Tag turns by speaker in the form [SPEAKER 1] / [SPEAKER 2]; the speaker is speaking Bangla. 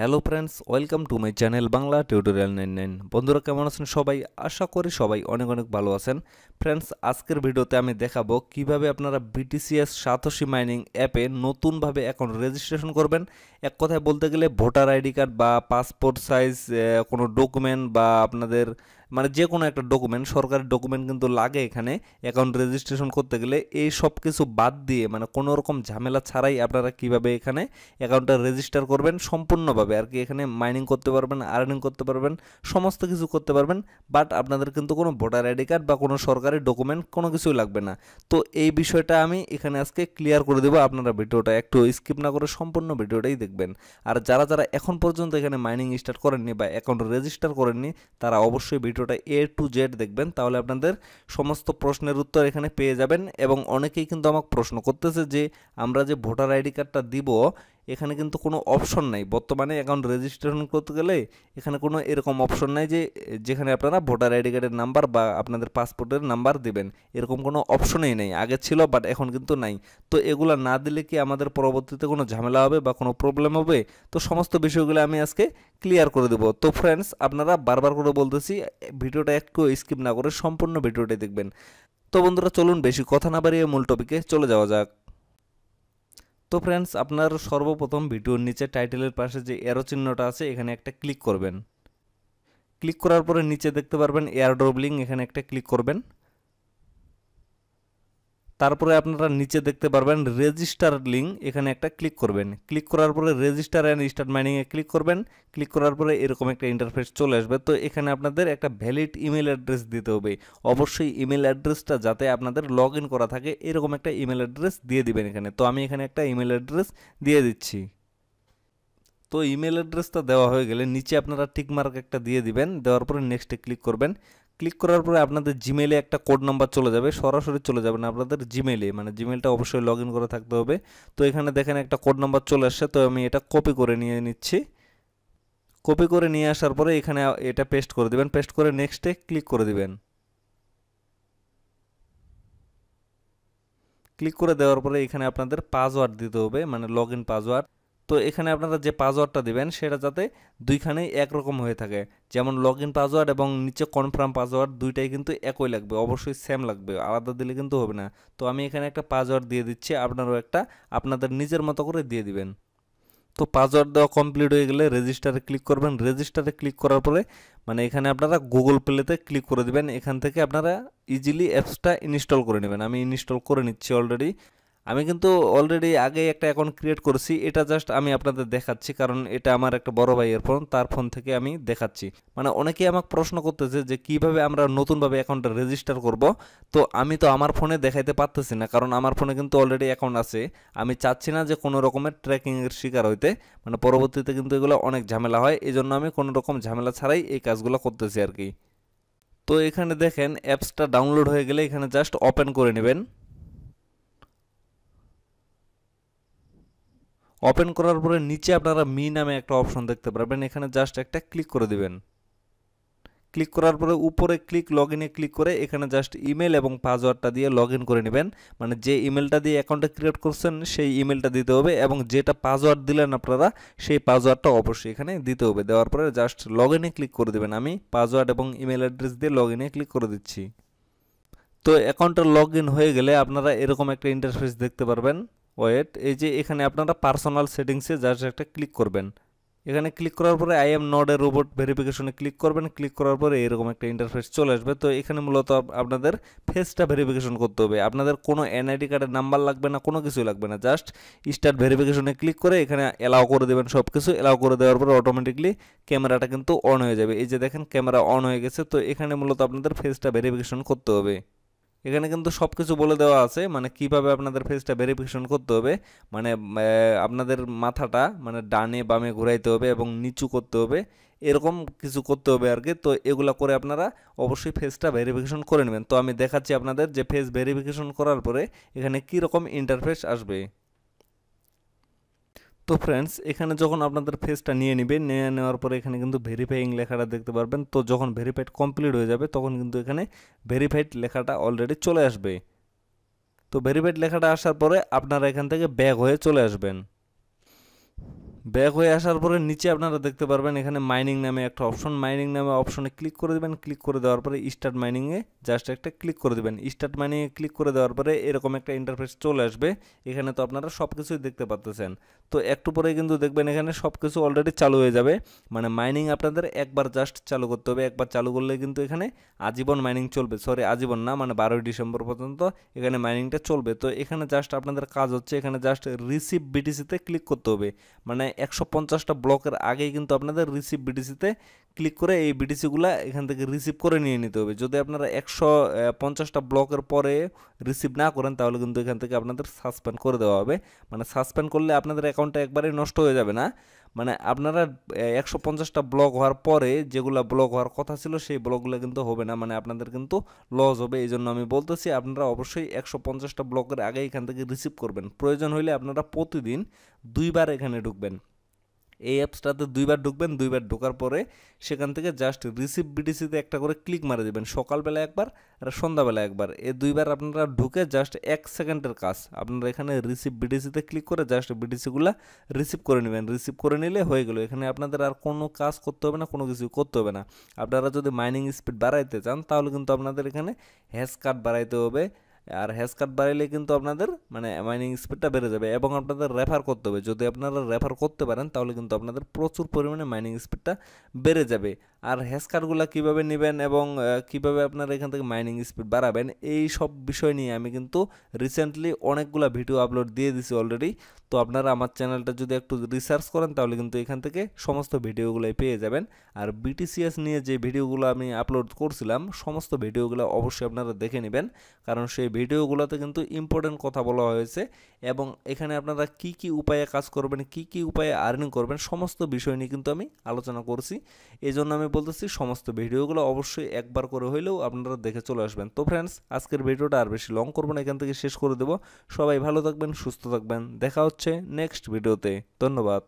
[SPEAKER 1] hello friends welcome to my channel Bangla tutorial nine nine বন্ধুরা কেমন আছেন সবাই আশা করি সবাই অনেক অনেক ভালো আছেন ফ্রেন্ডস আজকের ভিডিওতে আমি দেখাবো কিভাবে আপনারা বিটিসিএস সাতোশি মাইনিং অ্যাপে নতুনভাবে এখন রেজিস্ট্রেশন করবেন এক কথায় বলতে গেলে ভোটার আইডি কার্ড বা পাসপোর্ট সাইজ কোনো ডকুমেন্ট বা আপনাদের মানে যে কোনো একটা ডকুমেন্ট সরকারি ডকুমেন্ট কিন্তু লাগে এখানে অ্যাকাউন্ট রেজিস্ট্রেশন করতে গেলে এই সব কিছু বাদ দিয়ে মানে কোনো রকম ঝামেলা ছাড়াই আপনারা কিভাবে এখানে অ্যাকাউন্টটা রেজিস্টার করবেন সম্পূর্ণভাবে আর কি এখানে মাইনিং করতে পারবেন আর্নিং করতে পারবেন সমস্ত কিছু করতে পারবেন বাট আপনাদের কিন্তু কোনো ভোটার আইডি কার্ড বা কোনো সরকারি ডকুমেন্ট কোনো কিছুই লাগবে না তো এই বিষয়টা আমি এখানে আজকে ক্লিয়ার করে দেবো আপনারা ভিডিওটা একটু স্কিপ না করে সম্পূর্ণ ভিডিওটাই দেখবেন আর যারা যারা এখন পর্যন্ত এখানে মাইনিং স্টার্ট করেননি বা অ্যাকাউন্ট রেজিস্টার করেননি তারা অবশ্যই ভিডিও ভিডিওটা এ টু জেড দেখবেন তাহলে আপনাদের সমস্ত প্রশ্নের উত্তর এখানে পেয়ে যাবেন এবং অনেকেই কিন্তু আমাকে প্রশ্ন করতেছে যে আমরা যে ভোটার আইডি কার্ডটা দিব এখানে কিন্তু কোনো অপশন নাই বর্তমানে অ্যাকাউন্ট রেজিস্ট্রেশন করতে গেলে এখানে কোনো এরকম অপশন নাই যে যেখানে আপনারা ভোটার আইডি কার্ডের নাম্বার বা আপনাদের পাসপোর্টের নাম্বার দেবেন এরকম কোনো অপশনই নেই আগে ছিল বাট এখন কিন্তু নাই তো এগুলো না দিলে কি আমাদের পরবর্তীতে কোনো ঝামেলা হবে বা কোনো প্রবলেম হবে তো সমস্ত বিষয়গুলো আমি আজকে ক্লিয়ার করে দেবো তো ফ্রেন্ডস আপনারা বারবার করে বলতেছি ভিডিওটা একটু স্কিপ না করে সম্পূর্ণ ভিডিওটাই দেখবেন তো বন্ধুরা চলুন বেশি কথা না বাড়িয়ে মূল টপিকে চলে যাওয়া যাক তো ফ্রেন্ডস আপনার সর্বপ্রথম ভিডিওর নিচে টাইটেলের পাশে যে এরো চিহ্নটা আছে এখানে একটা ক্লিক করবেন ক্লিক করার পরে নিচে দেখতে পারবেন এয়ার ড্রবলিং এখানে একটা ক্লিক করবেন তারপরে আপনারা নিচে দেখতে পারবেন রেজিস্টার লিঙ্ক এখানে একটা ক্লিক করবেন ক্লিক করার পরে রেজিস্টার অ্যান্ড স্টার্ট মাইনিংয়ে ক্লিক করবেন ক্লিক করার পরে এরকম একটা ইন্টারফেস চলে আসবে তো এখানে আপনাদের একটা ভ্যালিড ইমেল অ্যাড্রেস দিতে হবে অবশ্যই ইমেল অ্যাড্রেসটা যাতে আপনাদের লগ ইন করা থাকে এরকম একটা ইমেল অ্যাড্রেস দিয়ে দিবেন এখানে তো আমি এখানে একটা ইমেল অ্যাড্রেস দিয়ে দিচ্ছি তো ইমেল অ্যাড্রেসটা দেওয়া হয়ে গেলে নিচে আপনারা টিকমার্ক মার্ক একটা দিয়ে দিবেন দেওয়ার পরে নেক্সটে ক্লিক করবেন ক্লিক করার পরে আপনাদের জিমেলে একটা কোড নাম্বার চলে যাবে সরাসরি চলে যাবে না আপনাদের জিমেলে মানে জিমেলটা অবশ্যই লগ ইন করে থাকতে হবে তো এখানে দেখেন একটা কোড নাম্বার চলে আসছে তো আমি এটা কপি করে নিয়ে নিচ্ছি কপি করে নিয়ে আসার পরে এখানে এটা পেস্ট করে দেবেন পেস্ট করে নেক্সটে ক্লিক করে দেবেন ক্লিক করে দেওয়ার পরে এখানে আপনাদের পাসওয়ার্ড দিতে হবে মানে লগ ইন পাসওয়ার্ড তো এখানে আপনারা যে পাসওয়ার্ডটা দেবেন সেটা যাতে দুইখানেই একরকম হয়ে থাকে যেমন লগ ইন পাসওয়ার্ড এবং নিচে কনফার্ম পাসওয়ার্ড দুইটাই কিন্তু একই লাগবে অবশ্যই সেম লাগবে আলাদা দিলে কিন্তু হবে না তো আমি এখানে একটা পাসওয়ার্ড দিয়ে দিচ্ছি আপনারও একটা আপনাদের নিজের মতো করে দিয়ে দিবেন তো পাসওয়ার্ড দেওয়া কমপ্লিট হয়ে গেলে রেজিস্টারে ক্লিক করবেন রেজিস্টারে ক্লিক করার পরে মানে এখানে আপনারা গুগল প্লেতে ক্লিক করে দেবেন এখান থেকে আপনারা ইজিলি অ্যাপসটা ইনস্টল করে নেবেন আমি ইনস্টল করে নিচ্ছি অলরেডি আমি কিন্তু অলরেডি আগে একটা অ্যাকাউন্ট ক্রিয়েট করেছি এটা জাস্ট আমি আপনাদের দেখাচ্ছি কারণ এটা আমার একটা বড় ভাইয়ের ফোন তার ফোন থেকে আমি দেখাচ্ছি মানে অনেকেই আমাকে প্রশ্ন করতেছে যে কিভাবে আমরা নতুনভাবে অ্যাকাউন্টটা রেজিস্টার করব তো আমি তো আমার ফোনে দেখাইতে পারতেছি না কারণ আমার ফোনে কিন্তু অলরেডি অ্যাকাউন্ট আছে আমি চাচ্ছি না যে কোনো রকমের ট্র্যাকিংয়ের শিকার হইতে মানে পরবর্তীতে কিন্তু এগুলো অনেক ঝামেলা হয় এই জন্য আমি কোনো রকম ঝামেলা ছাড়াই এই কাজগুলো করতেছি আর কি তো এখানে দেখেন অ্যাপসটা ডাউনলোড হয়ে গেলে এখানে জাস্ট ওপেন করে নেবেন ওপেন করার পরে নিচে আপনারা মি নামে একটা অপশন দেখতে পারবেন এখানে জাস্ট একটা ক্লিক করে দিবেন ক্লিক করার পরে উপরে ক্লিক লগ ইনে ক্লিক করে এখানে জাস্ট ইমেল এবং পাসওয়ার্ডটা দিয়ে লগ ইন করে নেবেন মানে যে ইমেলটা দিয়ে অ্যাকাউন্টটা ক্রিয়েট করছেন সেই ইমেলটা দিতে হবে এবং যেটা পাসওয়ার্ড দিলেন আপনারা সেই পাসওয়ার্ডটা অবশ্যই এখানে দিতে হবে দেওয়ার পরে জাস্ট লগ ইনে ক্লিক করে দেবেন আমি পাসওয়ার্ড এবং ইমেল অ্যাড্রেস দিয়ে লগ ইনে ক্লিক করে দিচ্ছি তো অ্যাকাউন্টটা লগ ইন হয়ে গেলে আপনারা এরকম একটা ইন্টারফেস দেখতে পারবেন ওয়েট এই যে এখানে আপনারা পার্সোনাল সেটিংসে জাস্ট একটা ক্লিক করবেন এখানে ক্লিক করার পরে I am not a robot ভেরিফিকেশনে ক্লিক করবেন ক্লিক করার পরে এরকম একটা ইন্টারফেস চলে আসবে তো এখানে মূলত আপনাদের ফেসটা ভেরিফিকেশন করতে হবে আপনাদের কোনো এনআইডি কার্ডের নাম্বার লাগবে না কোনো কিছু লাগবে না জাস্ট স্টার্ট ভেরিফিকেশনে ক্লিক করে এখানে অ্যালাউ করে দেবেন সব কিছু অ্যালাউ করে দেওয়ার পরে অটোমেটিকলি ক্যামেরাটা কিন্তু অন হয়ে যাবে এই যে দেখেন ক্যামেরা অন হয়ে গেছে তো এখানে মূলত আপনাদের ফেসটা ভেরিফিকেশন করতে হবে এখানে কিন্তু সব কিছু বলে দেওয়া আছে মানে কিভাবে আপনাদের ফেসটা ভেরিফিকেশন করতে হবে মানে আপনাদের মাথাটা মানে ডানে বামে ঘুরাইতে হবে এবং নিচু করতে হবে এরকম কিছু করতে হবে আর কি তো এগুলো করে আপনারা অবশ্যই ফেসটা ভেরিফিকেশন করে নেবেন তো আমি দেখাচ্ছি আপনাদের যে ফেস ভেরিফিকেশন করার পরে এখানে কী রকম ইন্টারফেস আসবে তো ফ্রেন্ডস এখানে যখন আপনাদের ফেসটা নিয়ে নেবেন নিয়ে নেওয়ার পরে এখানে কিন্তু ভেরিফাইং লেখাটা দেখতে পারবেন তো যখন ভেরিফাইড কমপ্লিট হয়ে যাবে তখন কিন্তু এখানে ভেরিফাইড লেখাটা অলরেডি চলে আসবে তো ভেরিফাইড লেখাটা আসার পরে আপনারা এখান থেকে ব্যাক হয়ে চলে আসবেন ব্যাক হয়ে আসার পরে নিচে আপনারা দেখতে পারবেন এখানে মাইনিং নামে একটা অপশন মাইনিং নামে অপশনে ক্লিক করে দেবেন ক্লিক করে দেওয়ার পরে স্টার্ট মাইনিংয়ে জাস্ট একটা ক্লিক করে দেবেন স্টার্ট মাইনিংয়ে ক্লিক করে দেওয়ার পরে এরকম একটা ইন্টারফেস চলে আসবে এখানে তো আপনারা সব কিছুই দেখতে পারতেছেন তো একটু পরে কিন্তু দেখবেন এখানে সব কিছু অলরেডি চালু হয়ে যাবে মানে মাইনিং আপনাদের একবার জাস্ট চালু করতে হবে একবার চালু করলে কিন্তু এখানে আজীবন মাইনিং চলবে সরি আজীবন না মানে বারোই ডিসেম্বর পর্যন্ত এখানে মাইনিংটা চলবে তো এখানে জাস্ট আপনাদের কাজ হচ্ছে এখানে জাস্ট রিসিভ বিটিসিতে ক্লিক করতে হবে মানে একশো পঞ্চাশটা ব্লকের আগেই কিন্তু আপনাদের রিসিভ বিডিসিতে ক্লিক করে এই বিটিসিগুলো এখান থেকে রিসিভ করে নিয়ে নিতে হবে যদি আপনারা একশো পঞ্চাশটা ব্লকের পরে রিসিভ না করেন তাহলে কিন্তু এখান থেকে আপনাদের সাসপেন্ড করে দেওয়া হবে মানে সাসপেন্ড করলে আপনাদের অ্যাকাউন্টটা একবারে নষ্ট হয়ে যাবে না মানে আপনারা একশো পঞ্চাশটা ব্লক হওয়ার পরে যেগুলো ব্লক হওয়ার কথা ছিল সেই ব্লকগুলো কিন্তু হবে না মানে আপনাদের কিন্তু লস হবে এই জন্য আমি বলতেছি আপনারা অবশ্যই একশো পঞ্চাশটা ব্লকের আগে এখান থেকে রিসিভ করবেন প্রয়োজন হলে আপনারা প্রতিদিন দুইবার এখানে ঢুকবেন এই অ্যাপসটাতে দুইবার ঢুকবেন দুইবার ঢোকার পরে সেখান থেকে জাস্ট রিসিভ বিটিসিতে একটা করে ক্লিক মারে দেবেন সকালবেলা একবার আর সন্ধ্যাবেলা একবার এ দুইবার আপনারা ঢুকে জাস্ট এক সেকেন্ডের কাজ আপনারা এখানে রিসিভ বিটিসিতে ক্লিক করে জাস্ট বিডিসিগুলো রিসিভ করে নেবেন রিসিভ করে নিলে হয়ে গেল এখানে আপনাদের আর কোনো কাজ করতে হবে না কোনো কিছু করতে হবে না আপনারা যদি মাইনিং স্পিড বাড়াইতে চান তাহলে কিন্তু আপনাদের এখানে হ্যাশ কার্ড বাড়াইতে হবে আর হ্যাশ কার্ড বাড়াইলে কিন্তু আপনাদের মানে মাইনিং স্পিডটা বেড়ে যাবে এবং আপনাদের রেফার করতে হবে যদি আপনারা রেফার করতে পারেন তাহলে কিন্তু আপনাদের প্রচুর পরিমাণে মাইনিং স্পিডটা বেড়ে যাবে আর হ্যাশ কার্ডগুলো কীভাবে নেবেন এবং কিভাবে আপনারা এখান থেকে মাইনিং স্পিড বাড়াবেন এই সব বিষয় নিয়ে আমি কিন্তু রিসেন্টলি অনেকগুলো ভিডিও আপলোড দিয়ে দিছি অলরেডি তো আপনারা আমার চ্যানেলটা যদি একটু রিসার্চ করেন তাহলে কিন্তু এখান থেকে সমস্ত ভিডিওগুলোই পেয়ে যাবেন আর বিটিসিএস নিয়ে যে ভিডিওগুলো আমি আপলোড করছিলাম সমস্ত ভিডিওগুলো অবশ্যই আপনারা দেখে নেবেন কারণ সেই ভিডিওগুলোতে কিন্তু ইম্পর্টেন্ট কথা বলা হয়েছে এবং এখানে আপনারা কি কি উপায়ে কাজ করবেন কি কি উপায়ে আর্নিং করবেন সমস্ত বিষয় নিয়ে কিন্তু আমি আলোচনা করছি এই জন্য আমি বলতেছি সমস্ত ভিডিওগুলো অবশ্যই একবার করে হইলেও আপনারা দেখে চলে আসবেন তো ফ্রেন্ডস আজকের ভিডিওটা আর বেশি লং করবো না এখান থেকে শেষ করে দেবো সবাই ভালো থাকবেন সুস্থ থাকবেন দেখা হচ্ছে হচ্ছে নেক্সট ভিডিওতে ধন্যবাদ